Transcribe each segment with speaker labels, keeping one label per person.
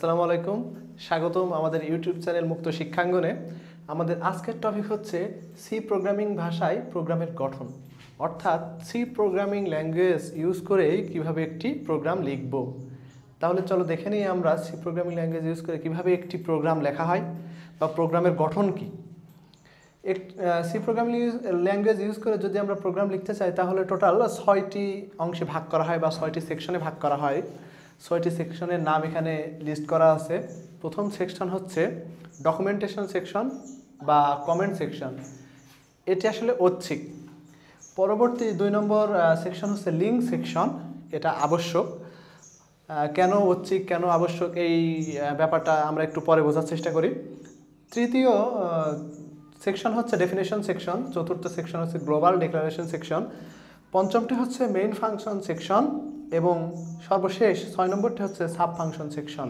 Speaker 1: আসসালামু আলাইকুম স্বাগতম আমাদের ইউটিউব চ্যানেল মুক্ত শিক্ষাঙ্গনে আমাদের আজকের টপিক হচ্ছে সি প্রোগ্রামিং ভাষায় প্রোগ্রামের গঠন অর্থাৎ সি প্রোগ্রামিং ল্যাঙ্গুয়েজ ইউজ করে কিভাবে একটি প্রোগ্রাম লিখব তাহলে চলো দেখে নিই আমরা সি প্রোগ্রামিং ল্যাঙ্গুয়েজ ইউজ করে কিভাবে একটি প্রোগ্রাম লেখা হয় বা প্রোগ্রামের গঠন কী এক সি প্রোগ্রামিং ল্যাঙ্গুয়েজ ইউজ করে যদি আমরা প্রোগ্রাম লিখতে চাই তাহলে টোটাল ছয়টি অংশে ভাগ করা হয় বা ছয়টি সেকশনে ভাগ করা হয় ছয়টি সেকশনের নাম এখানে লিস্ট করা আছে প্রথম সেকশন হচ্ছে ডকুমেন্টেশন সেকশন বা কমেন্ট সেকশন এটি আসলে ঐচ্ছিক পরবর্তী দুই নম্বর সেকশন হচ্ছে লিঙ্ক সেকশন এটা আবশ্যক কেন ঐচ্ছিক কেন আবশ্যক এই ব্যাপারটা আমরা একটু পরে বোঝার চেষ্টা করি তৃতীয় সেকশন হচ্ছে ডেফিনেশন সেকশন চতুর্থ সেকশন হচ্ছে গ্লোবাল ডিক্লারেশন সেকশন পঞ্চমটি হচ্ছে মেইন ফাংশন সেকশন এবং সর্বশেষ ছয় নম্বরটি হচ্ছে সাব ফাংশন সেকশন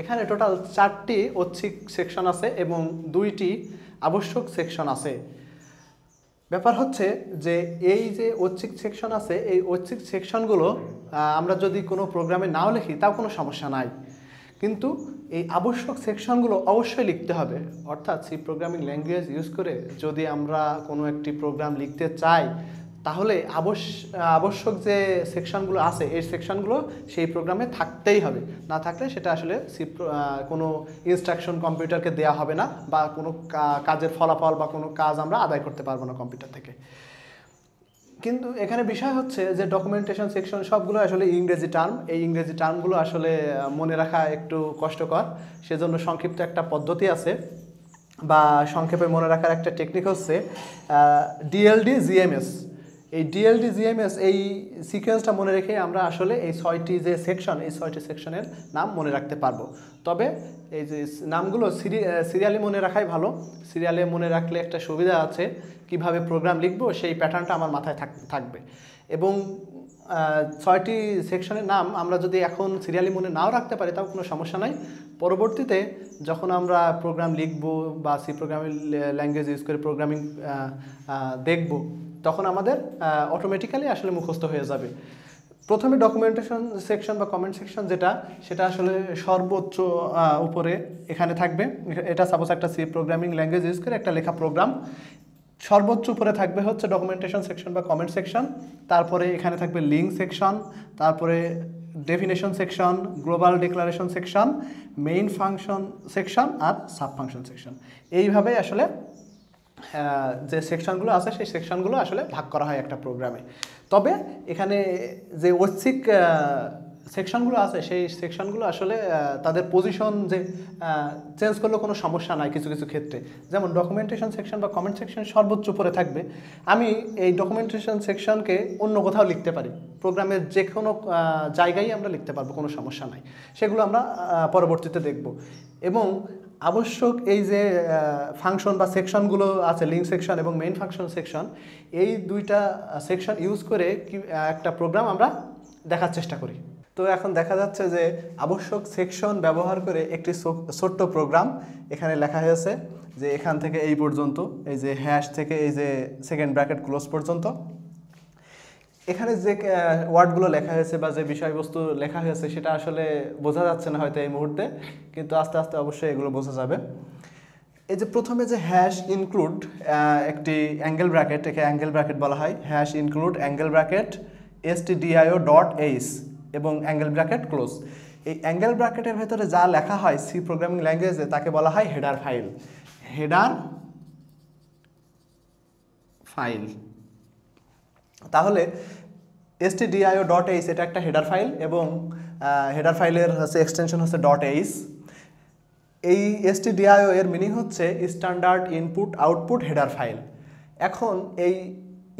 Speaker 1: এখানে টোটাল চারটি ঐচ্ছিক সেকশন আছে এবং দুইটি আবশ্যক সেকশন আছে ব্যাপার হচ্ছে যে এই যে ঐচ্ছিক সেকশন আছে এই ঐচ্ছিক সেকশনগুলো আমরা যদি কোনো প্রোগ্রামে নাও লিখি তাও কোনো সমস্যা নাই কিন্তু এই আবশ্যক সেকশনগুলো অবশ্যই লিখতে হবে অর্থাৎ সি প্রোগ্রামিং ল্যাঙ্গুয়েজ ইউজ করে যদি আমরা কোনো একটি প্রোগ্রাম লিখতে চাই তাহলে আবশ্যক যে সেকশনগুলো আছে এই সেকশনগুলো সেই প্রোগ্রামে থাকতেই হবে না থাকলে সেটা আসলে কোনো ইনস্ট্রাকশন কম্পিউটারকে দেওয়া হবে না বা কোনো কাজের ফলাফল বা কোনো কাজ আমরা আদায় করতে পারবো না কম্পিউটার থেকে কিন্তু এখানে বিষয় হচ্ছে যে ডকুমেন্টেশন সেকশন সবগুলো আসলে ইংরেজি টার্ম এই ইংরেজি টার্মগুলো আসলে মনে রাখা একটু কষ্টকর সেজন্য সংক্ষিপ্ত একটা পদ্ধতি আছে বা সংক্ষেপে মনে রাখার একটা টেকনিক হচ্ছে ডিএলডি জিএমএস এই ডিএলডি জিএমএস এই সিকোয়েন্সটা মনে রেখে আমরা আসলে এই ছয়টি যে সেকশন এই ছয়টি সেকশনের নাম মনে রাখতে পারবো তবে এই যে নামগুলো সিরিয়ালি মনে রাখাই ভালো সিরিয়ালে মনে রাখলে একটা সুবিধা আছে কিভাবে প্রোগ্রাম লিখব সেই প্যাটার্নটা আমার মাথায় থাকবে এবং ছয়টি সেকশনের নাম আমরা যদি এখন সিরিয়ালি মনে নাও রাখতে পারি তাও কোনো সমস্যা নাই পরবর্তীতে যখন আমরা প্রোগ্রাম লিখব বা সি প্রোগ্রামিং ল্যাঙ্গুয়েজ ইউজ করে প্রোগ্রামিং দেখব তখন আমাদের অটোমেটিক্যালি আসলে মুখস্থ হয়ে যাবে প্রথমে ডকুমেন্টেশন সেকশন বা কমেন্ট সেকশন যেটা সেটা আসলে সর্বোচ্চ উপরে এখানে থাকবে এটা সাপোজ একটা সি প্রোগ্রামিং ল্যাঙ্গুয়েজ ইউজ করে একটা লেখা প্রোগ্রাম সর্বোচ্চ উপরে থাকবে হচ্ছে ডকুমেন্টেশন সেকশন বা কমেন্ট সেকশন তারপরে এখানে থাকবে লিঙ্ক সেকশন তারপরে definition section global declaration section main function section আর সাব ফাংশন সেকশন এইভাবেই আসলে যে সেকশনগুলো আছে সেই সেকশনগুলো আসলে ভাগ করা হয় একটা প্রোগ্রামে তবে এখানে যে ঐচ্ছিক সেকশনগুলো আছে সেই সেকশনগুলো আসলে তাদের পজিশন যে চেঞ্জ করলে কোনো সমস্যা নাই কিছু কিছু ক্ষেত্রে যেমন ডকুমেন্টেশন সেকশন বা কমেন্ট সেকশন সর্বোচ্চ পরে থাকবে আমি এই ডকুমেন্টেশন সেকশনকে অন্য কোথাও লিখতে পারি প্রোগ্রামের যে কোনো জায়গায় আমরা লিখতে পারবো কোনো সমস্যা নাই সেগুলো আমরা পরবর্তীতে দেখব এবং আবশ্যক এই যে ফাংশন বা সেকশনগুলো আছে লিঙ্ক সেকশন এবং মেইন ফাংশন সেকশন এই দুইটা সেকশন ইউজ করে একটা প্রোগ্রাম আমরা দেখার চেষ্টা করি তো এখন দেখা যাচ্ছে যে আবশ্যক সেকশন ব্যবহার করে একটি ছোট্ট প্রোগ্রাম এখানে লেখা হয়েছে যে এখান থেকে এই পর্যন্ত এই যে হ্যাশ থেকে এই যে সেকেন্ড ব্র্যাকেট ক্লোজ পর্যন্ত এখানে যে ওয়ার্ডগুলো লেখা হয়েছে বা যে বিষয়বস্তু লেখা হয়েছে সেটা আসলে বোঝা যাচ্ছে না হয়তো এই মুহূর্তে কিন্তু আস্তে আস্তে অবশ্যই এগুলো বোঝা যাবে এই যে প্রথমে যে হ্যাশ ইনক্লুড একটি অ্যাঙ্গেল ব্র্যাকেট একে অ্যাঙ্গেল ব্র্যাকেট বলা হয় hash include angle bracket S T DIO dot H এবং অ্যাঙ্গেল ব্র্যাকেট ক্লোজ এই অ্যাঙ্গেল ব্র্যাকেটের ভেতরে যা লেখা হয় সি প্রোগ্রামিং ল্যাঙ্গুয়েজে তাকে বলা হয় হেডার ফাইল হেডার ফাইল তাহলে এসটিডিআইও ডট এইচ এটা একটা হেডার ফাইল এবং হেডার ফাইলের হচ্ছে এক্সটেনশন হচ্ছে ডট এইচ এই এসটিডিআইও এর মিনিং হচ্ছে standard input output header file এখন এই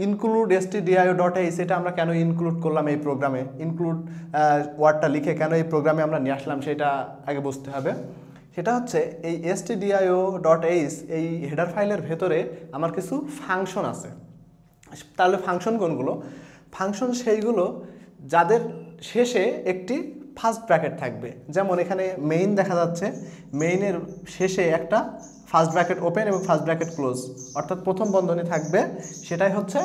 Speaker 1: ইনক্লুড ডিআইও ডট এইচ এটা আমরা কেন ইনক্লুড করলাম এই প্রোগ্রামে ইনক্লুড ওয়ার্ডটা লিখে কেন এই প্রোগ্রামে আমরা নিয়ে আসলাম সেটা আগে বুঝতে হবে সেটা হচ্ছে এই ডিআইও ডট এইচ এই হেডার ফাইলের ভেতরে আমার কিছু ফাংশন আছে তাহলে ফাংশন কোনগুলো ফাংশন সেইগুলো যাদের শেষে একটি ফার্স্ট ব্র্যাকেট থাকবে যেমন এখানে মেইন দেখা যাচ্ছে মেইনের শেষে একটা ফার্স্ট ব্র্যাকেট ওপেন এবং ফার্স্ট ব্র্যাকেট ক্লোজ অর্থাৎ প্রথম বন্ধনী থাকবে সেটাই হচ্ছে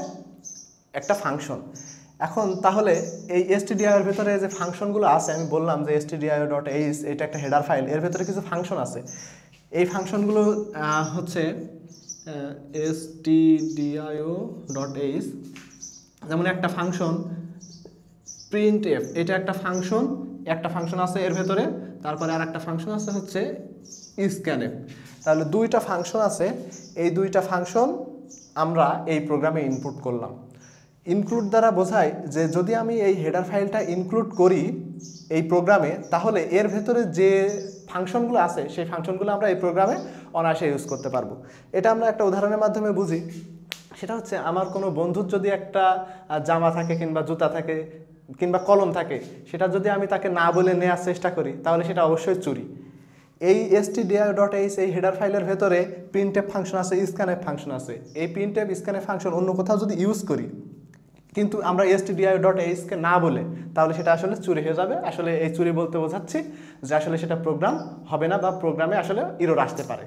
Speaker 1: একটা ফাংশন এখন তাহলে এই এসটিডিআইয়ের ভেতরে যে ফাংশনগুলো আছে আমি বললাম যে এসটিডিআই ডট এইচ এটা একটা হেডার ফাইল এর ভেতরে কিছু ফাংশন আছে এই ফাংশনগুলো হচ্ছে এসটিডিআইও ডট এইচ যেমন একটা ফাংশন প্রিন্ট এফ এটা একটা ফাংশন একটা ফাংশন আছে এর ভেতরে তারপরে আর একটা ফাংশন আছে হচ্ছে স্ক্যান এফ তাহলে দুইটা ফাংশন আছে এই দুইটা ফাংশন আমরা এই প্রোগ্রামে ইনপুট করলাম ইনক্লুড দ্বারা বোঝায় যে যদি আমি এই হেডার ফাইলটা ইনক্লুড করি এই প্রোগ্রামে তাহলে এর ভেতরে যে ফাংশনগুলো আছে সেই ফাংশনগুলো আমরা এই প্রোগ্রামে অনায়াসে ইউজ করতে পারবো এটা আমরা একটা উদাহরণের মাধ্যমে বুঝি সেটা হচ্ছে আমার কোনো বন্ধুর যদি একটা জামা থাকে কিংবা জুতা থাকে কিংবা কলম থাকে সেটা যদি আমি তাকে না বলে নেওয়ার চেষ্টা করি তাহলে সেটা অবশ্যই চুরি এই এসটিডিআই ডট এইচ এই হেডার ফাইলের ভেতরে প্রিন্টেপ ফাংশন আছে স্ক্যানের ফাংশন আছে এই প্রিন্টেপ স্ক্যানের ফাংশন অন্য কোথাও যদি ইউজ করি কিন্তু আমরা এসটিডিআই ডট এইচকে না বলে তাহলে সেটা আসলে চুরি হয়ে যাবে আসলে এই চুরি বলতে বোঝাচ্ছি যে আসলে সেটা প্রোগ্রাম হবে না বা প্রোগ্রামে আসলে ইরোর আসতে পারে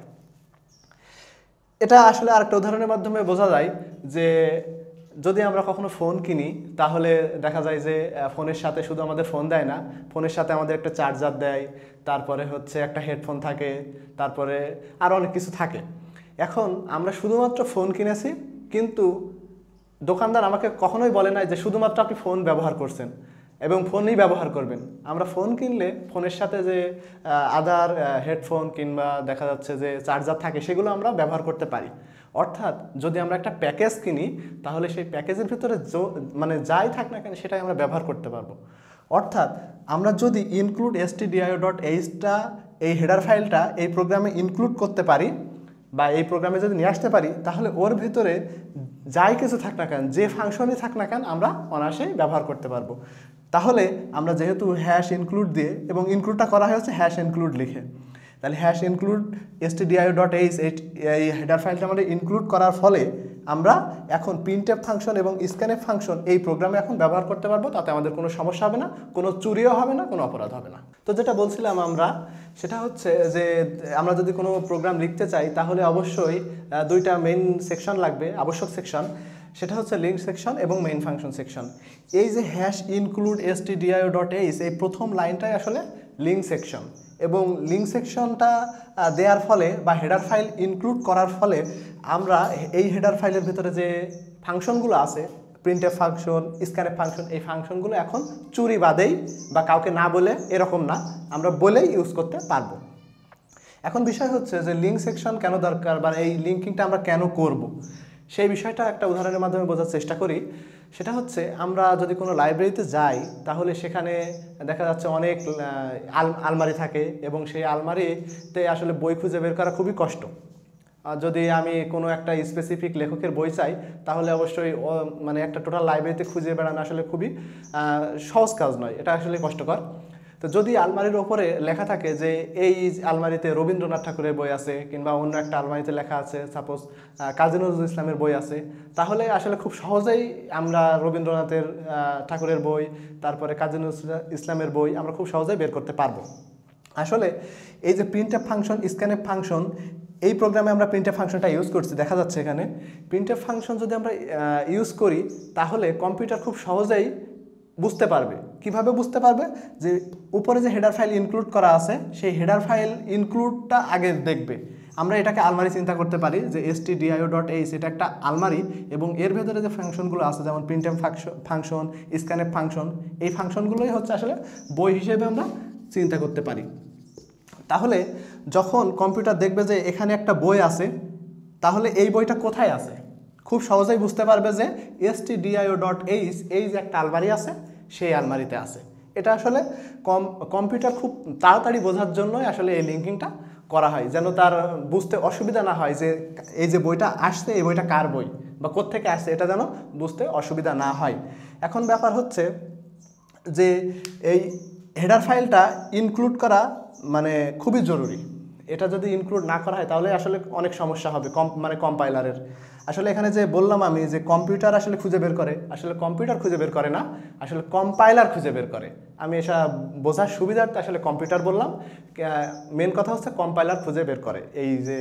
Speaker 1: এটা আসলে আরেকটা উদাহরণের মাধ্যমে বোঝা যায় যে যদি আমরা কখনো ফোন কিনি তাহলে দেখা যায় যে ফোনের সাথে শুধু আমাদের ফোন দেয় না ফোনের সাথে আমাদের একটা চার্জার দেয় তারপরে হচ্ছে একটা হেডফোন থাকে তারপরে আর অনেক কিছু থাকে এখন আমরা শুধুমাত্র ফোন কিনেছি কিন্তু দোকানদার আমাকে কখনোই বলে নাই যে শুধুমাত্র আপনি ফোন ব্যবহার করছেন এবং ফোনই ব্যবহার করবেন আমরা ফোন কিনলে ফোনের সাথে যে আদার হেডফোন কিংবা দেখা যাচ্ছে যে চার্জার থাকে সেগুলো আমরা ব্যবহার করতে পারি অর্থাৎ যদি আমরা একটা প্যাকেজ কিনি তাহলে সেই প্যাকেজের ভিতরে মানে যাই থাক না কেন সেটাই আমরা ব্যবহার করতে পারবো অর্থাৎ আমরা যদি ইনক্লুড এসটিডিআইও ডট এইচটা এই হেডার ফাইলটা এই প্রোগ্রামে ইনক্লুড করতে পারি বা এই প্রোগ্রামে যদি নিয়ে আসতে পারি তাহলে ওর ভিতরে যাই কিছু থাক না কেন যে ফাংশনই থাক না কেন আমরা অনায়াসেই ব্যবহার করতে পারবো তাহলে আমরা যেহেতু হ্যাশ ইনক্লুড দিয়ে এবং ইনক্লুডটা করা হয়েছে হ্যাশ ইনক্লুড লিখে তাহলে hash include STDI dot H এই হেডার ফাইলটা আমাদের ইনক্লুড করার ফলে আমরা এখন প্রিন্টেপ ফাংশন এবং স্ক্যানেপ ফাংশন এই প্রোগ্রামে এখন ব্যবহার করতে পারবো তাতে আমাদের কোনো সমস্যা হবে না কোনো চুরিও হবে না কোনো অপরাধ হবে না তো যেটা বলছিলাম আমরা সেটা হচ্ছে যে আমরা যদি কোনো প্রোগ্রাম লিখতে চাই তাহলে অবশ্যই দুইটা মেইন সেকশন লাগবে আবশ্যক সেকশন সেটা হচ্ছে লিঙ্ক সেকশন এবং মেইন ফাংশন সেকশন এই যে hash include S DIO dot H এই প্রথম লাইনটাই আসলে লিঙ্ক সেকশন এবং লিঙ্ক সেকশনটা দেওয়ার ফলে বা হেডার ফাইল ইনক্লুড করার ফলে আমরা এই হেডার ফাইলের ভিতরে যে ফাংশনগুলো আছে প্রিন্টে ফাংশন স্ক্যানে ফাংশন এই ফাংশনগুলো এখন চুরি বাদেই বা কাউকে না বলে এরকম না আমরা বলেই ইউজ করতে পারবো এখন বিষয় হচ্ছে যে লিঙ্ক সেকশন কেন দরকার বা এই লিঙ্কিংটা আমরা কেন করব। সেই বিষয়টা একটা উদাহরণের মাধ্যমে বোঝার চেষ্টা করি সেটা হচ্ছে আমরা যদি কোনো লাইব্রেরিতে যাই তাহলে সেখানে দেখা যাচ্ছে অনেক আলমারি থাকে এবং সেই আলমারিতে আসলে বই খুঁজে বের করা খুবই কষ্ট যদি আমি কোনো একটা স্পেসিফিক লেখকের বই চাই তাহলে অবশ্যই মানে একটা টোটাল লাইব্রেরিতে খুঁজে বেড়ানো আসলে খুবই সহজ কাজ নয় এটা আসলে কষ্টকর তো যদি আলমারির ওপরে লেখা থাকে যে এই আলমারিতে রবীন্দ্রনাথ ঠাকুরের বই আছে কিংবা অন্য একটা আলমারিতে লেখা আছে সাপোজ কাজী নজরুল ইসলামের বই আছে তাহলে আসলে খুব সহজেই আমরা রবীন্দ্রনাথের ঠাকুরের বই তারপরে কাজী নজরুল ইসলামের বই আমরা খুব সহজেই বের করতে পারবো আসলে এই যে প্রিন্টার ফাংশন স্ক্যানের ফাংশন এই প্রোগ্রামে আমরা প্রিন্টার ফাংশনটা ইউজ করছি দেখা যাচ্ছে এখানে প্রিন্টার ফাংশন যদি আমরা ইউজ করি তাহলে কম্পিউটার খুব সহজেই বুঝতে পারবে কিভাবে বুঝতে পারবে যে উপরে যে হেডার ফাইল ইনক্লুড করা আছে সেই হেডার ফাইল ইনক্লুডটা আগে দেখবে আমরা এটাকে আলমারি চিন্তা করতে পারি যে S T DIO dot H এটা একটা আলমারি এবং এর ভেতরে যে ফাংশনগুলো আছে যেমন প্রিন্টেম ফাংশন স্ক্যানেপ ফাংশন এই ফাংশনগুলোই হচ্ছে আসলে বই হিসেবে আমরা চিন্তা করতে পারি তাহলে যখন কম্পিউটার দেখবে যে এখানে একটা বই আছে তাহলে এই বইটা কোথায় আছে খুব সহজেই বুঝতে পারবে যে এসটি ডিআইও ডট এইচ এই যে একটা আলমারি আছে সেই আলমারিতে আছে এটা আসলে কম কম্পিউটার খুব তাড়াতাড়ি বোঝার জন্যই আসলে এই লিঙ্কিংটা করা হয় যেন তার বুঝতে অসুবিধা না হয় যে এই যে বইটা আসছে এই বইটা কার বই বা কোত্থেকে আসছে এটা যেন বুঝতে অসুবিধা না হয় এখন ব্যাপার হচ্ছে যে এই হেডার ফাইলটা ইনক্লুড করা মানে খুবই জরুরি এটা যদি ইনক্লুড না করা হয় তাহলে আসলে অনেক সমস্যা হবে কম মানে কম্পাইলারের আসলে এখানে যে বললাম আমি যে কম্পিউটার আসলে খুঁজে বের করে আসলে কম্পিউটার খুঁজে বের করে না আসলে কম্পাইলার খুঁজে বের করে আমি এসা বোঝার সুবিধার্থে আসলে কম্পিউটার বললাম মেন কথা হচ্ছে কম্পাইলার খুঁজে বের করে এই যে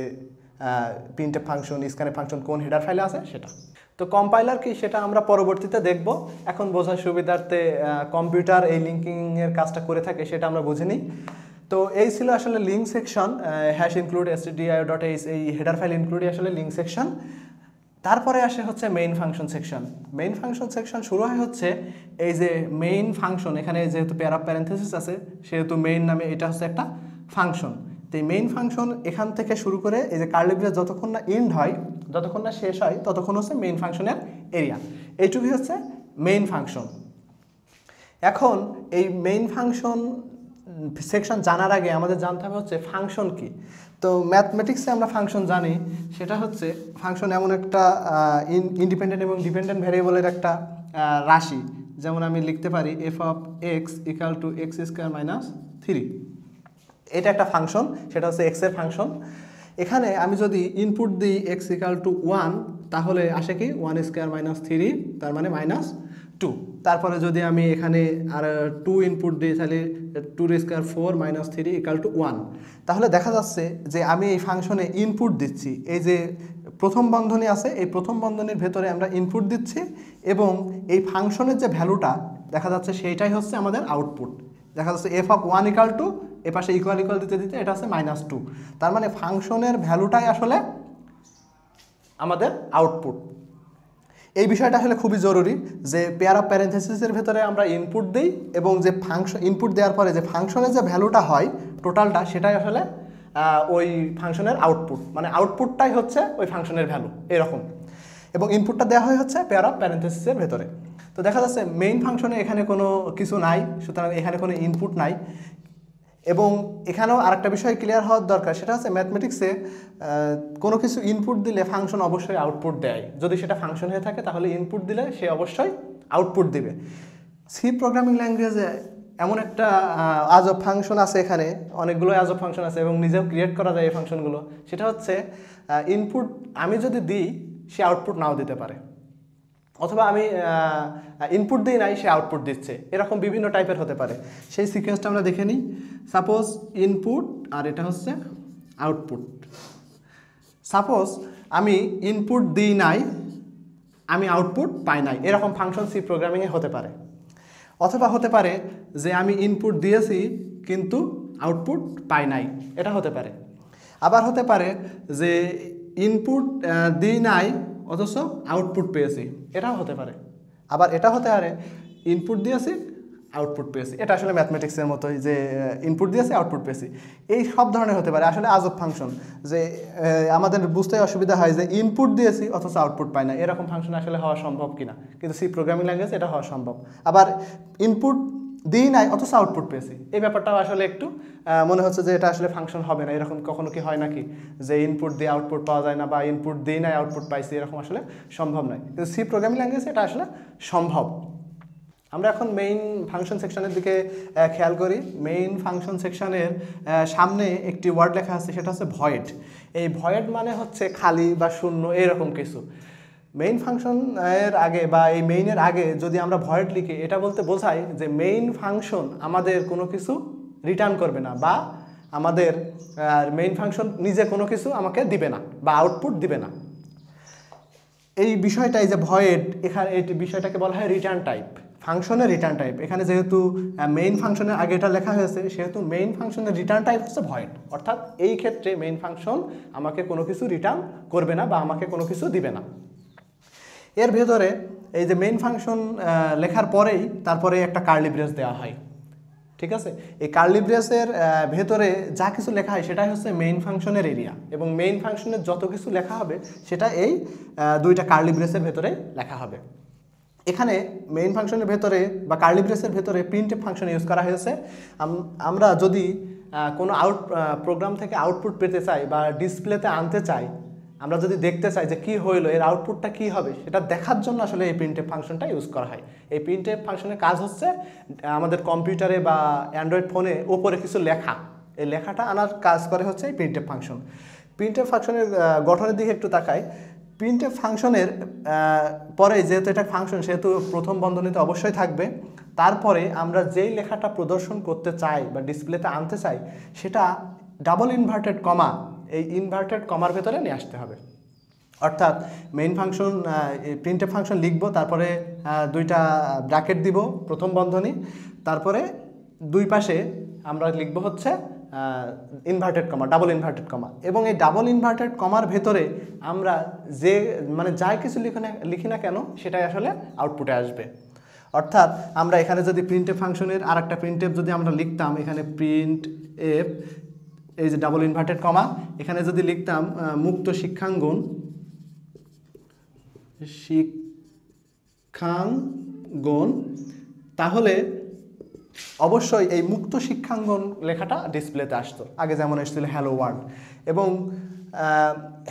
Speaker 1: প্রিন্টে ফাংশন স্ক্যানে ফাংশন কোন হেডার ফাইলে আছে সেটা তো কম্পাইলার কি সেটা আমরা পরবর্তীতে দেখব এখন বোঝার সুবিধার্থে কম্পিউটার এই লিঙ্কিংয়ের কাজটা করে থাকে সেটা আমরা বুঝে নিই তো এই ছিল আসলে link section hash include S DIO dot H এই হেডার ফাইল ইনক্লুডই আসলে লিঙ্ক সেকশন তারপরে আসে হচ্ছে main function section main function section শুরু হয় হচ্ছে এই যে মেইন ফাংশন এখানে যেহেতু প্যারা প্যারেন্থেসিস আছে সেহেতু মেইন নামে এটা হচ্ছে একটা ফাংশন তো এই মেইন ফাংশন এখান থেকে শুরু করে এই যে কার্লিভিয়া যতক্ষণ না এন্ড হয় যতক্ষণ না শেষ হয় ততক্ষণ হচ্ছে মেইন ফাংশনের এরিয়া এইটুকুই হচ্ছে মেইন ফাংশন এখন এই মেইন ফাংশন সেকশন জানার আগে আমাদের জানতে হবে হচ্ছে ফাংশন কি তো ম্যাথমেটিক্সে আমরা ফাংশন জানি সেটা হচ্ছে ফাংশন এমন একটা ইন্ডিপেন্ডেন্ট এবং ডিপেন্ডেন্ট ভ্যারিয়েবলের একটা রাশি যেমন আমি লিখতে পারি F of X equal to X square minus three এটা একটা ফাংশন সেটা হচ্ছে এক্সের ফাংশন এখানে আমি যদি ইনপুট দিই এক্স ইকাল টু ওয়ান তাহলে আসে কি ওয়ান স্কোয়ার মাইনাস থ্রি তার মানে মাইনাস টু তারপরে যদি আমি এখানে আর টু ইনপুট দিই তাহলে টুর square four minus three equal to one তাহলে দেখা যাচ্ছে যে আমি এই ফাংশনে ইনপুট দিচ্ছি এই যে প্রথম বন্ধনী আছে এই প্রথম বন্ধনীর ভেতরে আমরা ইনপুট দিচ্ছি এবং এই ফাংশনের যে ভ্যালুটা দেখা যাচ্ছে সেইটাই হচ্ছে আমাদের আউটপুট দেখা যাচ্ছে F of one equal to এ পাশে ইকুয়াল ইকুয়াল দিতে দিতে এটা আছে মাইনাস টু তার মানে ফাংশনের ভ্যালুটাই আসলে আমাদের আউটপুট এই বিষয়টা আসলে খুবই জরুরি যে পেয়ার অফ প্যারেন্থেসিসের ভেতরে আমরা ইনপুট দিই এবং যে ফাংশন ইনপুট দেওয়ার পরে যে ফাংশনের যে ভ্যালুটা হয় টোটালটা সেটাই আসলে ওই ফাংশনের আউটপুট মানে আউটপুটটাই হচ্ছে ওই ফাংশনের ভ্যালু এরকম এবং ইনপুটটা দেওয়া হয় হচ্ছে পেয়ার অফ প্যারেন্থেসিসের ভেতরে তো দেখা যাচ্ছে মেইন ফাংশনে এখানে কোনো কিছু নাই সুতরাং এখানে কোনো ইনপুট নাই এবং এখানেও আরেকটা বিষয় ক্লিয়ার হওয়ার দরকার সেটা হচ্ছে ম্যাথমেটিক্সে কোনো কিছু ইনপুট দিলে ফাংশন অবশ্যই আউটপুট দেয় যদি সেটা ফাংশন হয়ে থাকে তাহলে ইনপুট দিলে সে অবশ্যই আউটপুট দিবে সি প্রোগ্রামিং ল্যাঙ্গুয়েজে এমন একটা আজব ফাংশন আছে এখানে অনেকগুলো আজব ফাংশন আছে এবং নিজেও ক্রিয়েট করা যায় এই ফাংশনগুলো সেটা হচ্ছে ইনপুট আমি যদি দিই সে আউটপুট নাও দিতে পারে অথবা আমি ইনপুট দিই নাই সে আউটপুট দিচ্ছে এরকম বিভিন্ন টাইপের হতে পারে সেই সিকোয়েন্সটা আমরা দেখে নিই সাপোজ ইনপুট আর এটা হচ্ছে আউটপুট সাপোজ আমি ইনপুট দিই নাই আমি আউটপুট পাই নাই এরকম ফাংশন সি প্রোগ্রামিংয়ে হতে পারে অথবা হতে পারে যে আমি ইনপুট দিয়েছি কিন্তু আউটপুট পাই নাই এটা হতে পারে আবার হতে পারে যে ইনপুট দিই নাই অথচ আউটপুট পেয়েছি এটাও হতে পারে আবার এটা হতে পারে ইনপুট দিয়েছি আউটপুট পেয়েছি এটা আসলে ম্যাথমেটিক্সের মতোই যে ইনপুট দিয়েছি আউটপুট পেয়েছি এই সব ধরনের হতে পারে আসলে আজব ফাংশন যে আমাদের বুঝতে অসুবিধা হয় যে ইনপুট দিয়েছি অথচ আউটপুট পাই না এরকম ফাংশন আসলে হওয়া সম্ভব কিনা কিন্তু সি প্রোগ্রামিং ল্যাঙ্গুয়েজ এটা হওয়া সম্ভব আবার ইনপুট দিই নাই অথচ আউটপুট পেয়েছি এই ব্যাপারটাও আসলে একটু মনে হচ্ছে যে এটা আসলে ফাংশন হবে না এরকম কখনো কি হয় নাকি যে ইনপুট দিয়ে আউটপুট পাওয়া যায় না বা ইনপুট দিই নাই আউটপুট পাইছি এরকম আসলে সম্ভব নয় কিন্তু সি প্রোগ্রামিং ল্যাঙ্গুয়েজ এটা আসলে সম্ভব আমরা এখন মেইন ফাংশন সেকশনের দিকে খেয়াল করি মেইন ফাংশন সেকশনের সামনে একটি ওয়ার্ড লেখা আছে সেটা হচ্ছে ভয়েড এই ভয়েড মানে হচ্ছে খালি বা শূন্য এরকম কিছু মেইন ফাংশনের আগে বা এই মেইনের আগে যদি আমরা ভয়েড লিখি এটা বলতে বোঝায় যে মেইন ফাংশন আমাদের কোনো কিছু রিটার্ন করবে না বা আমাদের মেইন ফাংশন নিজে কোনো কিছু আমাকে দিবে না বা আউটপুট দিবে না এই বিষয়টাই যে ভয়েড এখানে এই বিষয়টাকে বলা হয় রিটার্ন টাইপ ফাংশনের রিটার্ন টাইপ এখানে যেহেতু মেইন ফাংশনের আগে এটা লেখা হয়েছে সেহেতু মেইন ফাংশনের রিটার্ন টাইপ হচ্ছে ভয়েড অর্থাৎ এই ক্ষেত্রে মেইন ফাংশন আমাকে কোনো কিছু রিটার্ন করবে না বা আমাকে কোনো কিছু দিবে না এর ভেতরে এই যে মেইন ফাংশন লেখার পরেই তারপরে একটা কার্লি ব্রেস দেওয়া হয় ঠিক আছে এই কার্লি ব্রেসের ভেতরে যা কিছু লেখা হয় সেটাই হচ্ছে মেইন ফাংশনের এরিয়া এবং মেইন ফাংশনের যত কিছু লেখা হবে সেটা এই দুইটা কার্লি ব্রেসের ভেতরে লেখা হবে এখানে মেইন ফাংশনের ভেতরে বা কার্লি ব্রেসের ভেতরে প্রিন্টেড ফাংশন ইউজ করা হয়েছে আমরা যদি কোনো আউট প্রোগ্রাম থেকে আউটপুট পেতে চাই বা ডিসপ্লেতে আনতে চাই আমরা যদি দেখতে চাই যে কি হইলো এর আউটপুটটা কি হবে সেটা দেখার জন্য আসলে এই প্রিন্টেপ ফাংশনটা ইউজ করা হয় এই প্রিন্টেপ ফাংশনের কাজ হচ্ছে আমাদের কম্পিউটারে বা অ্যান্ড্রয়েড ফোনে ওপরে কিছু লেখা এই লেখাটা আনার কাজ করে হচ্ছে এই প্রিন্টেপ ফাংশন প্রিন্টেপ ফাংশনের গঠনের দিকে একটু তাকাই প্রিন্টেপ ফাংশনের পরে যেহেতু এটা ফাংশন সেহেতু প্রথম বন্ধনীতে অবশ্যই থাকবে তারপরে আমরা যেই লেখাটা প্রদর্শন করতে চাই বা ডিসপ্লেতে আনতে চাই সেটা ডাবল ইনভার্টেড কমা এই ইনভার্টেড কমার ভেতরে নিয়ে আসতে হবে অর্থাৎ মেইন ফাংশন প্রিন্টে ফাংশন লিখব তারপরে দুইটা ব্র্যাকেট দিব প্রথম বন্ধনী তারপরে দুই পাশে আমরা লিখবো হচ্ছে inverted comma double inverted comma এবং এই ডাবল ইনভার্টেড কমার ভেতরে আমরা যে মানে যাই কিছু লিখি না লিখি না কেন সেটাই আসলে আউটপুটে আসবে অর্থাৎ আমরা এখানে যদি প্রিন্টে ফাংশনের আর একটা প্রিন্টেপ যদি আমরা লিখতাম এখানে প্রিন্ট এফ এই যে ডাবল ইনভার্টেড কমা এখানে যদি লিখতাম মুক্ত শিক্ষাঙ্গন শিক্ষাঙ্গন তাহলে অবশ্যই এই মুক্ত শিক্ষাঙ্গন লেখাটা ডিসপ্লেতে আসতো আগে যেমন এসেছিল হ্যালো ওয়ার্ল্ড এবং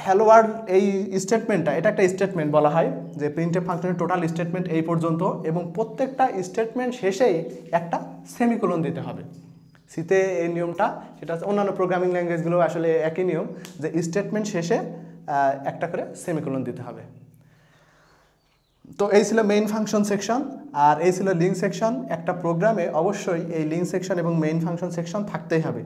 Speaker 1: হ্যালো ওয়ার্ল্ড এই স্টেটমেন্টটা এটা একটা স্টেটমেন্ট বলা হয় যে প্রিন্টে ফাংশনের টোটাল স্টেটমেন্ট এই পর্যন্ত এবং প্রত্যেকটা স্টেটমেন্ট শেষেই একটা সেমিকোলন দিতে হবে সিতে এই নিয়মটা সেটা হচ্ছে অন্যান্য প্রোগ্রামিং ল্যাঙ্গুয়েজগুলো আসলে একই নিয়ম যে স্টেটমেন্ট শেষে একটা করে সেমিকোলন দিতে হবে তো এই ছিল মেইন ফাংশন সেকশন আর এই ছিল লিঙ্ক সেকশন একটা প্রোগ্রামে অবশ্যই এই লিঙ্ক সেকশন এবং মেইন ফাংশন সেকশন থাকতেই হবে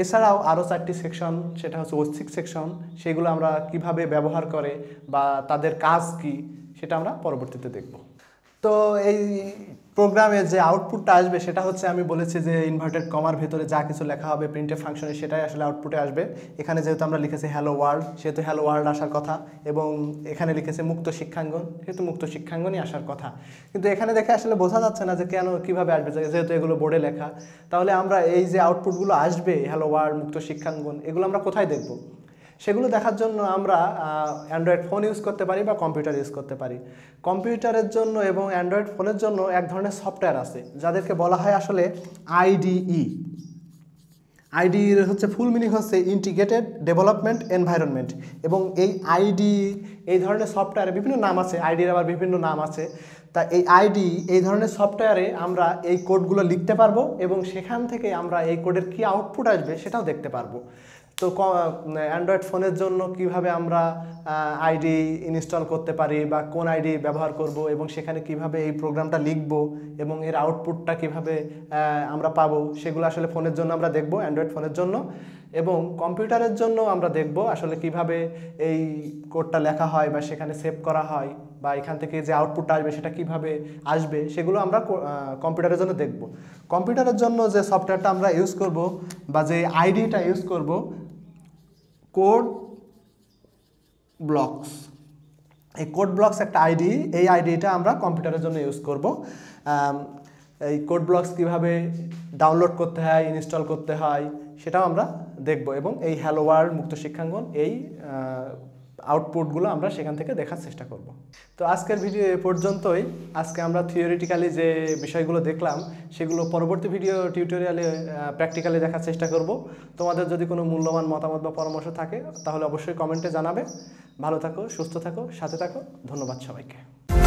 Speaker 1: এছাড়াও আরও চারটি সেকশন সেটা হচ্ছে ঐচ্ছিক সেকশন সেগুলো আমরা কিভাবে ব্যবহার করে বা তাদের কাজ কি সেটা আমরা পরবর্তীতে দেখব তো এই প্রোগ্রামে যে আউটপুটটা আসবে সেটা হচ্ছে আমি বলেছি যে ইনভার্টেড কমার ভেতরে যা কিছু লেখা হবে প্রিন্টের ফাংশনে সেটাই আসলে আউটপুটে আসবে এখানে যেহেতু আমরা লিখেছি হ্যালো ওয়ার্ল্ড সেহেতু হ্যালো ওয়ার্ল্ড আসার কথা এবং এখানে লিখেছে মুক্ত শিক্ষাঙ্গন সেহেতু মুক্ত শিক্ষাঙ্গনই আসার কথা কিন্তু এখানে দেখে আসলে বোঝা যাচ্ছে না যে কেন কীভাবে আসবে যেহেতু এগুলো বোর্ডে লেখা তাহলে আমরা এই যে আউটপুটগুলো আসবে হ্যালো ওয়ার্ল্ড মুক্ত শিক্ষাঙ্গন এগুলো আমরা কোথায় দেখবো সেগুলো দেখার জন্য আমরা অ্যান্ড্রয়েড ফোন ইউজ করতে পারি বা কম্পিউটার ইউজ করতে পারি কম্পিউটারের জন্য এবং অ্যান্ড্রয়েড ফোনের জন্য এক ধরনের সফটওয়্যার আছে যাদেরকে বলা হয় আসলে আইডিই আইডি e। হচ্ছে ফুল মিনিং হচ্ছে ইন্টিগ্রেটেড ডেভেলপমেন্ট এনভায়রনমেন্ট এবং এই আইডি e, এই ধরনের সফটওয়্যারে বিভিন্ন নাম আছে আইডির আবার বিভিন্ন নাম আছে তা এই আইডি e, এই ধরনের সফটওয়্যারে আমরা এই কোডগুলো লিখতে পারবো এবং সেখান থেকে আমরা এই কোডের কি আউটপুট আসবে সেটাও দেখতে পারবো তো অ্যান্ড্রয়েড ফোনের জন্য কিভাবে আমরা আইডি ইনস্টল করতে পারি বা কোন আইডি ব্যবহার করব এবং সেখানে কিভাবে এই প্রোগ্রামটা লিখব এবং এর আউটপুটটা কিভাবে আমরা পাব সেগুলো আসলে ফোনের জন্য আমরা দেখব অ্যান্ড্রয়েড ফোনের জন্য এবং কম্পিউটারের জন্য আমরা দেখব আসলে কিভাবে এই কোডটা লেখা হয় বা সেখানে সেভ করা হয় বা এখান থেকে যে আউটপুটটা আসবে সেটা কিভাবে আসবে সেগুলো আমরা কম্পিউটারের জন্য দেখব কম্পিউটারের জন্য যে সফটওয়্যারটা আমরা ইউজ করব বা যে আইডিটা ইউজ করব কোড ব্লকস এই কোড ব্লকস একটা আইডি এই আইডিটা আমরা কম্পিউটারের জন্য ইউজ করব এই কোড ব্লকস কীভাবে ডাউনলোড করতে হয় ইনস্টল করতে হয় সেটাও আমরা দেখব এবং এই হ্যালো ওয়ার্ল্ড মুক্ত শিক্ষাঙ্গন এই আউটপুটগুলো আমরা সেখান থেকে দেখার চেষ্টা করব তো আজকের ভিডিও এ পর্যন্তই আজকে আমরা থিওরিটিক্যালি যে বিষয়গুলো দেখলাম সেগুলো পরবর্তী ভিডিও টিউটোরিয়ালে প্র্যাকটিক্যালি দেখার চেষ্টা করব তোমাদের যদি কোনো মূল্যবান মতামত বা পরামর্শ থাকে তাহলে অবশ্যই কমেন্টে জানাবে ভালো থাকো সুস্থ থাকো সাথে থাকো ধন্যবাদ সবাইকে